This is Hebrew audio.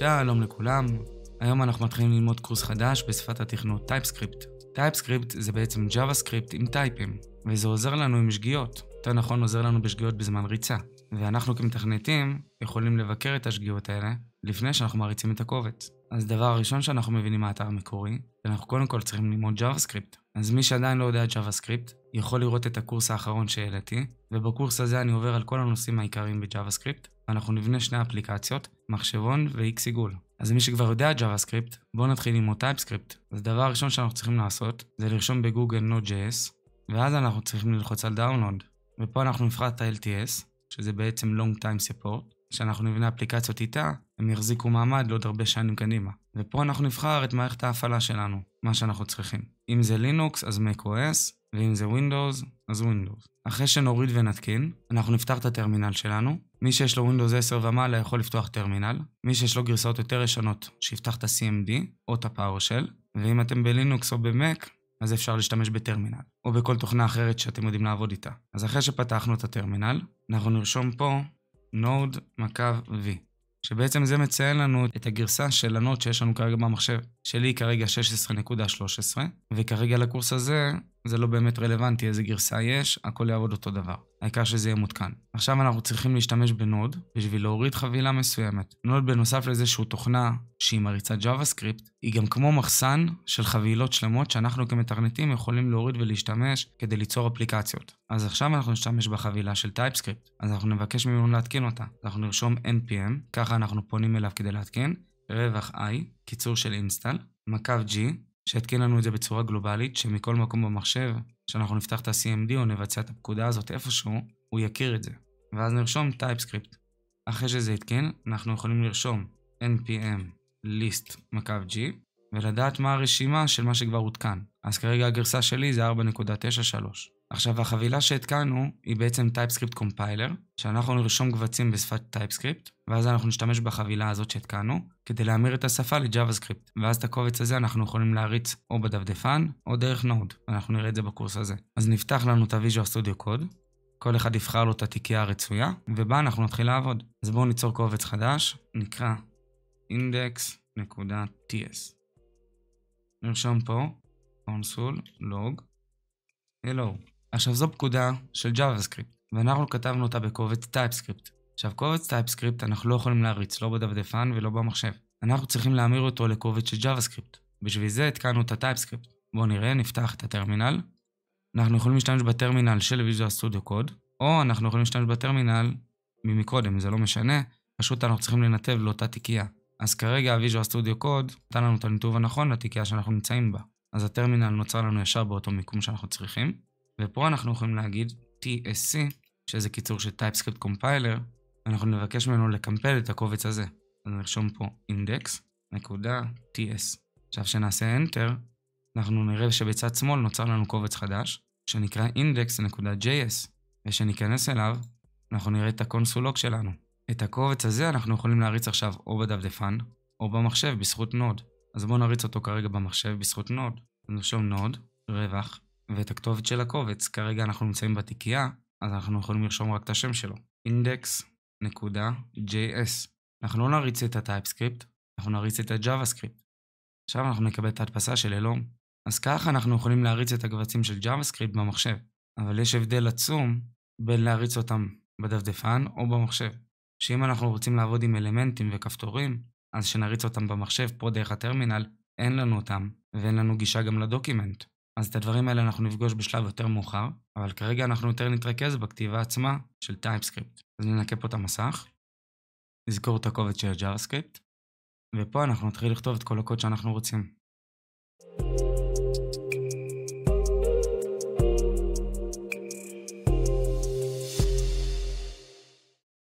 שלום לכולם, היום אנחנו מתחילים ללמוד קורס חדש בשפת התכנות TypeScript. TypeScript זה בעצם JavaScript עם טייפים, וזה עוזר לנו עם שגיאות, יותר נכון עוזר לנו בשגיאות בזמן ריצה, ואנחנו כמתכנתים יכולים לבקר את השגיאות האלה לפני שאנחנו מריצים את הקובץ. אז דבר הראשון שאנחנו מבינים מהאתר המקורי, אנחנו קודם כל צריכים ללמוד JavaScript. אז מי שעדיין לא יודע JavaScript, יכול לראות את הקורס האחרון שהעליתי, ובקורס הזה אני עובר על כל הנושאים העיקריים ב-JavaScript, ואנחנו נבנה שני אפליקציות, מחשבון ו-X עיגול. אז מי שכבר יודע JavaScript, בואו נתחיל עם אותה טייפסקריפט. אז הדבר הראשון שאנחנו צריכים לעשות, זה לרשום בגוגל Node.js, ואז אנחנו צריכים ללחוץ על דאונלוד. ופה אנחנו נבחר את ה-LTS, שזה בעצם long time support, שאנחנו נבנה אפליקציות איתה, הם יחזיקו מעמד לעוד הרבה שנים קדימה. ופה אנחנו נבחר את מערכת ההפעלה שלנו, מה שאנחנו צריכים. אם זה לינוקס, אז macOS, ואם זה Windows, אז Windows. אחרי שנוריד ונתקין, אנחנו נפתח את הטרמינל שלנו. מי שיש לו Windows 10 ומעלה יכול לפתוח טרמינל. מי שיש לו גרסאות יותר ישנות, שיפתח את ה-CMD או את ה-PowerShell. ואם אתם בלינוקס או במק, אז אפשר להשתמש בטרמינל, או בכל תוכנה אחרת שאתם יודעים לעבוד איתה. אז אחרי שפתחנו את הטרמינל, אנחנו נרשום פה node v, שבעצם זה מציין לנו את הגרסה של הנוד שיש לנו כרגע במחשב. שלי כרגע 16.13, וכרגע לקורס הזה זה לא באמת רלוונטי איזה גרסה יש, הכל יעבוד אותו דבר. העיקר שזה יהיה מותקן. עכשיו אנחנו צריכים להשתמש בנוד בשביל להוריד חבילה מסוימת. נוד בנוסף לזה שהוא תוכנה שהיא מריצה JavaScript, היא גם כמו מחסן של חבילות שלמות שאנחנו כמתכנתים יכולים להוריד ולהשתמש כדי ליצור אפליקציות. אז עכשיו אנחנו נשתמש בחבילה של TypeScript, אז אנחנו נבקש ממנו להתקין אותה. אנחנו נרשום npm, ככה אנחנו פונים אליו כדי להתקין, רווח i, קיצור של אינסטל, מקו g, שיתקין לנו את זה בצורה גלובלית, שמכל מקום במחשב, כשאנחנו נפתח את ה-CMD או נבצע את הפקודה הזאת איפשהו, הוא יכיר את זה. ואז נרשום TypeScript. אחרי שזה יתקין, אנחנו יכולים לרשום npm list מקו g, ולדעת מה הרשימה של מה שכבר הותקן. אז כרגע הגרסה שלי זה 4.93. עכשיו, החבילה שהתקנו היא בעצם TypeScript Compiler, שאנחנו נרשום קבצים בשפת TypeScript, ואז אנחנו נשתמש בחבילה הזאת שהתקנו, כדי להמיר את השפה ל-JavaScript, ואז את הקובץ הזה אנחנו יכולים להריץ או בדפדפן, או דרך נוד, ואנחנו נראה את זה בקורס הזה. אז נפתח לנו את ה-Visual Studio Code, כל אחד יבחר לו את התיקייה הרצויה, ובה אנחנו נתחיל לעבוד. אז בואו ניצור קובץ חדש, נקרא index.ts. נרשום פה, console.log. לוג, hello. עכשיו זו פקודה של JavaScript, ואנחנו כתבנו אותה בקובץ TypeScript. עכשיו קובץ TypeScript אנחנו לא יכולים להריץ, לא בדפדפן ולא במחשב. אנחנו צריכים להמיר אותו לקובץ של JavaScript. בשביל זה התקנו את ה-TypeScript. בואו נראה, נפתח את הטרמינל. אנחנו יכולים להשתמש בטרמינל של Visual Studio Code, או אנחנו יכולים להשתמש בטרמינל ממקודם, זה לא משנה, פשוט אנחנו צריכים לנתב לאותה תיקייה. אז כרגע ה-Visual Studio Code נתן לנו את הניתוב הנכון לתיקייה שאנחנו נמצאים בה. אז הטרמינל נוצר לנו ישר באותו מיקום שאנחנו צריכים. ופה אנחנו יכולים להגיד TSC, שזה קיצור של TypeScript Compiler, אנחנו נבקש ממנו לקמפל את הקובץ הזה. אז נרשום פה index, נקודה TS. עכשיו כשנעשה Enter, אנחנו נראה שבצד שמאל נוצר לנו קובץ חדש, שנקרא index.js, וכשניכנס אליו, אנחנו נראה את הקונסולוג שלנו. את הקובץ הזה אנחנו יכולים להריץ עכשיו או בדפדפן, או במחשב בזכות נוד. אז בואו נריץ אותו כרגע במחשב בזכות נוד. נרשום נוד, רווח, ואת הכתובת של הקובץ. כרגע אנחנו נמצאים בתיקייה, אז אנחנו יכולים לרשום רק את השם שלו. index.js. אנחנו לא נריץ את הטייפסקריפט, אנחנו נריץ את ה-JavaScript. עכשיו אנחנו נקבל את ההדפסה של אלום. אז ככה אנחנו יכולים להריץ את הקבצים של JavaScript במחשב, אבל יש הבדל עצום בין להריץ אותם בדפדפן או במחשב. שאם אנחנו רוצים לעבוד עם אלמנטים וכפתורים, אז שנריץ אותם במחשב פה דרך הטרמינל, אין לנו אותם, ואין לנו גישה גם לדוקימנט. אז את הדברים האלה אנחנו נפגוש בשלב יותר מאוחר, אבל כרגע אנחנו יותר נתרכז בכתיבה עצמה של TypeScript. אז ננקה פה את המסך, נזכור את הקובץ של JavaScript, ופה אנחנו נתחיל לכתוב את כל הקוד שאנחנו רוצים.